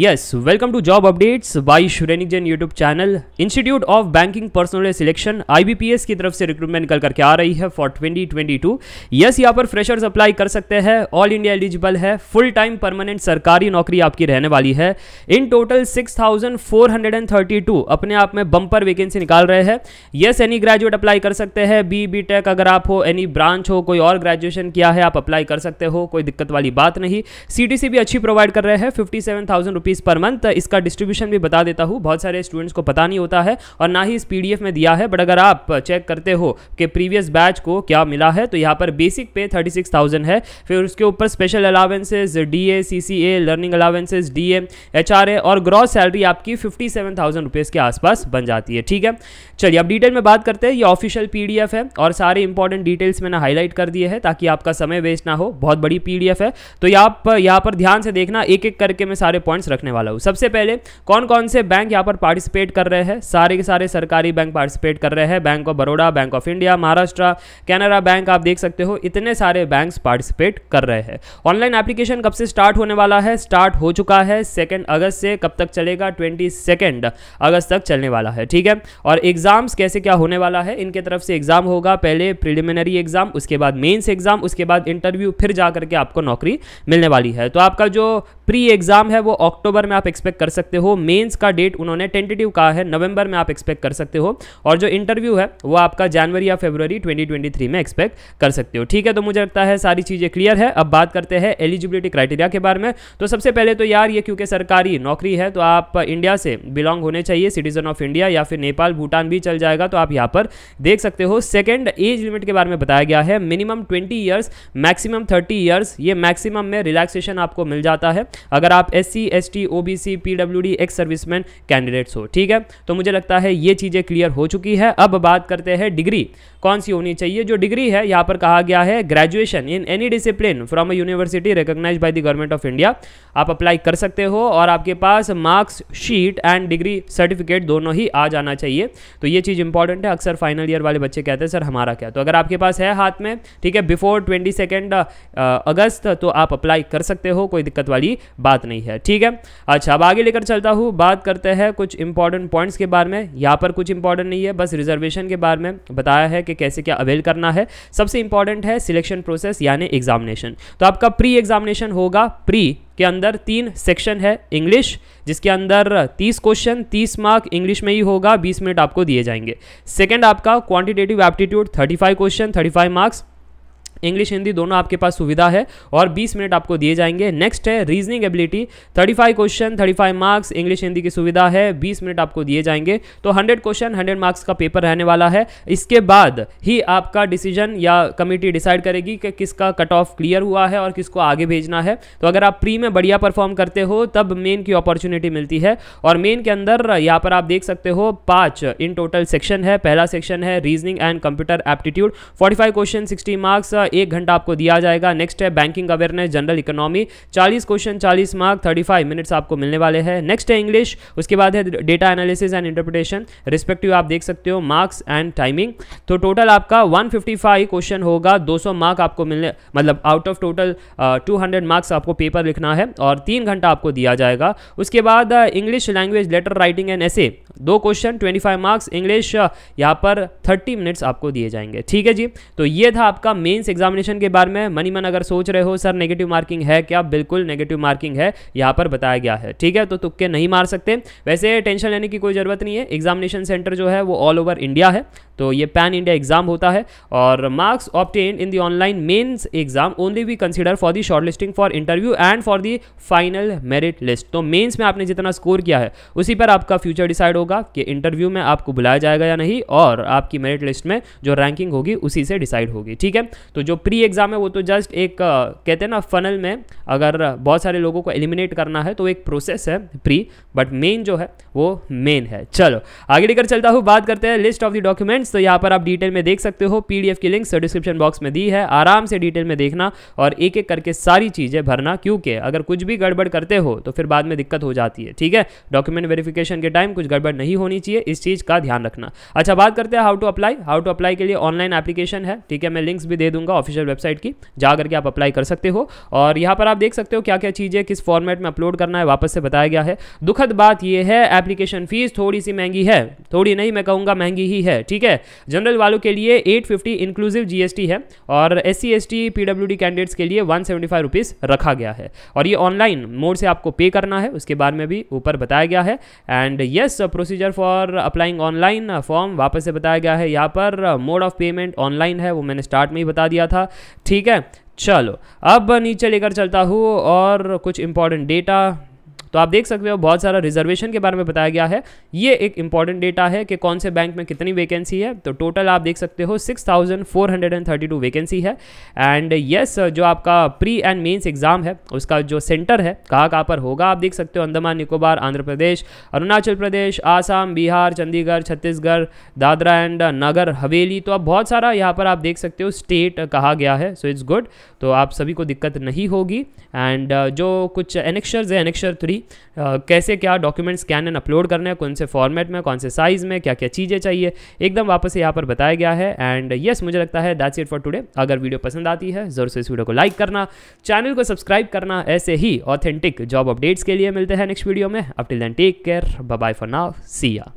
yes welcome to job updates by Shrenik Jain YouTube channel institute of banking personnel selection IBPS की तरफ से recruitment निकल करके आ रही है फॉर 2022 ट्वेंटी टू यस यहाँ पर फ्रेशर्स अप्लाई कर सकते हैं ऑल इंडिया एलिजिबल है फुल टाइम परमानेंट सरकारी नौकरी आपकी रहने वाली है इन टोटल 6,432 अपने आप में बंपर वैकेंसी निकाल रहे हैं यस एनी ग्रेजुएट अप्लाई कर सकते हैं बी बी टेक अगर आप हो एनी ब्रांच हो कोई और ग्रेजुएशन किया है आप अप्लाई कर सकते हो कोई दिक्कत वाली बात नहीं सी भी अच्छी प्रोवाइड कर रहे हैं fifty seven rupees per month इसका डिस्ट्रीब्यूशन भी बता देता हूँ बहुत सारे स्टूडेंट्स को पता नहीं होता है और ना ही इस पी में दिया है बट अगर आप चेक करते हो कि प्रीवियस बैच को क्या मिला है तो यहाँ पर बेसिक पे थर्टी है फिर उसके ऊपर special allowances D A C learning allowances D A और ग्रॉस सैलरी आपकी फिफ्टी सेवन थाउजेंड रुपीज़ के आसपास बन जाती है ठीक है चलिए अब डिटेल में बात करते हैं ये ऑफिशियल पी है और सारे इंपॉर्टेंट डिटेल्स मैंने हाईलाइट कर दिए हैं ताकि आपका समय वेस्ट ना हो बहुत बड़ी पीडीएफ है तो आप यहाँ पर ध्यान से देखना एक एक करके मैं सारे पॉइंट पॉइंट्स रखने वाला हूँ सबसे पहले कौन कौन से बैंक यहाँ पर पार्टिसिपेट कर रहे हैं सारे के सारे सरकारी बैंक पार्टिसिपेट कर रहे हैं bank of Baroda bank of India Maharashtra Canara bank आप देख सकते हो इतने सारे बैंक पार्टिसिपेट कर रहे हैं ऑनलाइन एप्लीकेशन कब से स्टार्ट होने वाला है स्टार्ट हो चुका है सेकेंड अगस्त से कब तक चलेगा ट्वेंटी अगस्त तक चलने वाला है ठीक है और एग्जाम्स कैसे क्या होने वाला है इनके तरफ से एग्जाम होगा पहले प्रिलिमिनरी एग्जाम उसके बाद मेन्स एग्जाम उसके बाद इंटरव्यू फिर जाकर के आपको नौकरी मिलने वाली है तो आपका जो प्री एग्जाम है वो अक्टूबर में आप एक्सपेक्ट कर सकते हो मेंस का डेट उन्होंने टेंटेटिव कहा है नवंबर में आप एक्सपेक्ट कर सकते हो और जो इंटरव्यू है वो आपका जनवरी या फेब्रवरी 2023 में एक्सपेक्ट कर सकते हो ठीक है तो मुझे लगता है सारी चीज़ें क्लियर है अब बात करते हैं एलिजिबिलिटी क्राइटेरिया के बारे में तो सबसे पहले तो यार ये क्योंकि सरकारी नौकरी है तो आप इंडिया से बिलोंग होने चाहिए सिटीजन ऑफ इंडिया या फिर नेपाल भूटान भी चल जाएगा तो आप यहाँ पर देख सकते हो सेकेंड एज लिमिट के बारे में बताया गया है minimum twenty years maximum thirty years ये मैक्सिमम में रिलैक्सेशन आपको मिल जाता है अगर आप S C S T O B C P W D ex serviceman candidates हो ठीक है तो मुझे लगता है ये चीज़ें क्लियर हो चुकी है अब बात करते हैं डिग्री कौन सी होनी चाहिए जो डिग्री है यहाँ पर कहा गया है graduation in any discipline from a university recognize by the government of India आप अप्लाई कर सकते हो और आपके पास marks sheet and degree certificate दोनों ही आ जाना चाहिए तो ये चीज़ इंपॉर्टेंट है अक्सर फाइनल ईयर वाले बच्चे कहते हैं सर हमारा क्या तो अगर आपके पास है हाथ में ठीक है बिफोर ट्वेंटी सेकेंड अगस्त तो आप अप्लाई कर सकते हो कोई दिक्कत वाली बात नहीं है ठीक है अच्छा अब आगे लेकर चलता हूँ बात करते हैं कुछ इंपॉर्टेंट पॉइंट्स के बारे में यहाँ पर कुछ इंपॉर्टेंट नहीं है बस रिजर्वेशन के बारे में बताया है कि कैसे क्या अवेल करना है सबसे इंपॉर्टेंट है सिलेक्शन प्रोसेस यानी एग्जामिनेशन तो आपका प्री एग्जामिनेशन होगा प्री के अंदर तीन सेक्शन है इंग्लिश जिसके अंदर 30 क्वेश्चन 30 मार्क इंग्लिश में ही होगा 20 मिनट आपको दिए जाएंगे सेकंड आपका quantitative aptitude 35 question 35 marks English Hindi दोनों आपके पास सुविधा है और बीस मिनट आपको दिए जाएंगे नेक्स्ट है reasoning ability thirty five question thirty five marks English Hindi की सुविधा है बीस मिनट आपको दिए जाएंगे तो हंड्रेड क्वेश्चन हंड्रेड मार्क्स का पेपर रहने वाला है इसके बाद ही आपका डिसीजन या कमेटी डिसाइड करेगी कि किसका कट ऑफ क्लियर हुआ है और किसको आगे भेजना है तो अगर आप प्री में बढ़िया परफॉर्म करते हो तब मेन की अपॉर्चुनिटी मिलती है और मेन के अंदर यहाँ पर आप देख सकते हो पाँच इन टोटल सेक्शन है पहला सेक्शन है reasoning and computer aptitude five question sixty marks एक घंटा आपको दिया जाएगा नेक्स्ट है बैंकिंग अवेयरनेस जनरल इकोनॉमी चालीस क्वेश्चन चालीस मार्क थर्टी फाइव मिनट्स आपको मिलने वाले हैं नेक्स्ट है इंग्लिश उसके बाद है data analysis and interpretation respective आप देख सकते हो मार्क्स एंड टाइमिंग तो टोटल आपका वन क्वेश्चन होगा दो मार्क आपको मिलने मतलब out of total two marks आपको पेपर लिखना है और तीन घंटा आपको दिया जाएगा उसके बाद English language letter writing and ऐसे दो क्वेश्चन 25 मार्क्स इंग्लिश यहाँ पर 30 मिनट्स आपको दिए जाएंगे ठीक है जी तो ये था आपका मेंस एग्जामिनेशन के बारे में मनी मन अगर सोच रहे हो सर नेगेटिव मार्किंग है क्या बिल्कुल नेगेटिव मार्किंग है यहाँ पर बताया गया है ठीक है तो तुक्के नहीं मार सकते वैसे टेंशन लेने की कोई ज़रूरत नहीं है एग्जामिनेशन सेंटर जो है वो ऑल ओवर इंडिया है तो ये पैन इंडिया एग्जाम होता है और marks obtain in the online mains exam only we consider for the short listing for interview and for the final merit list तो मेन्स में आपने जितना स्कोर किया है उसी पर आपका फ्यूचर डिसाइड होगा कि इंटरव्यू में आपको बुलाया जाएगा या नहीं और आपकी मेरिट लिस्ट में जो रैंकिंग होगी उसी से डिसाइड होगी ठीक है तो जो प्री एग्जाम है वो तो जस्ट एक कहते हैं ना फनल में अगर बहुत सारे लोगों को एलिमिनेट करना है तो एक प्रोसेस है प्री बट मेन जो है वो मेन है चलो आगे लेकर चलता हूँ बात करते हैं लिस्ट ऑफ द डॉक्यूमेंट्स तो यहाँ पर आप डिटेल में देख सकते हो पीडीएफ की लिंक डिस्क्रिप्शन बॉक्स में दी है आराम से डिटेल में देखना और एक एक करके सारी चीज़ें भरना क्योंकि अगर कुछ भी गड़बड़ करते हो तो फिर बाद में दिक्कत हो जाती है ठीक है डॉक्यूमेंट वेरिफिकेशन के टाइम कुछ गड़बड़ नहीं होनी चाहिए इस चीज़ का ध्यान रखना अच्छा बात करते हैं how to apply how to apply के लिए ऑनलाइन एप्लीकेशन है ठीक है मैं लिंक्स भी दे दूंगा ऑफिशियल वेबसाइट की जा करके आप अप्लाई कर सकते हो और यहाँ पर आप देख सकते हो क्या क्या चीज़ें किस फॉर्मेट में अपलोड करना है वापस से बताया गया है दुखद बात यह है एप्लीकेशन फीस थोड़ी सी महंगी है थोड़ी नहीं मैं कहूँगा महंगी ही है ठीक है है जनरल वालों के लिए एट फिफ्टी इंक्लूसिव जी है और S C S T P W D candidates के लिए वन सेवेंटी फाइव रुपीज़ रखा गया है और ये ऑनलाइन मोड से आपको पे करना है उसके बारे में भी ऊपर बताया गया है and yes procedure for applying online form वापस से बताया गया है यहाँ पर मोड ऑफ पेमेंट ऑनलाइन है वो मैंने स्टार्ट में ही बता दिया था ठीक है चलो अब नीचे लेकर चलता हूँ और कुछ इंपॉर्टेंट डेटा तो आप देख सकते हो बहुत सारा रिजर्वेशन के बारे में बताया गया है ये एक इंपॉर्टेंट डेटा है कि कौन से बैंक में कितनी वैकेंसी है तो टोटल आप देख सकते हो 6,432 वैकेंसी है एंड यस yes, जो आपका प्री एंड मेंस एग्जाम है उसका जो सेंटर है कहाँ कहाँ पर होगा आप देख सकते हो अंदमान निकोबार आंध्र प्रदेश अरुणाचल प्रदेश आसाम बिहार चंडीगढ़ छत्तीसगढ़ दादरा एंड नगर हवेली तो आप बहुत सारा यहाँ पर आप देख सकते हो स्टेट कहा गया है सो इट्स गुड तो आप सभी को दिक्कत नहीं होगी एंड जो कुछ एनेक्शर्स है एनेक्शर थ्री कैसे क्या डॉक्यूमेंट स्कैन एंड अपलोड करने हैं कौन से फॉर्मेट में कौन से साइज़ में क्या क्या चीज़ें चाहिए एकदम वापस यहाँ पर बताया गया है एंड येस yes, मुझे लगता है दैट्स इट फॉर टुडे अगर वीडियो पसंद आती है ज़रूर से इस वीडियो को लाइक करना चैनल को सब्सक्राइब करना ऐसे ही ऑथेंटिक जॉब अपडेट्स के लिए मिलते हैं नेक्स्ट वीडियो में up till take care bye for now Siya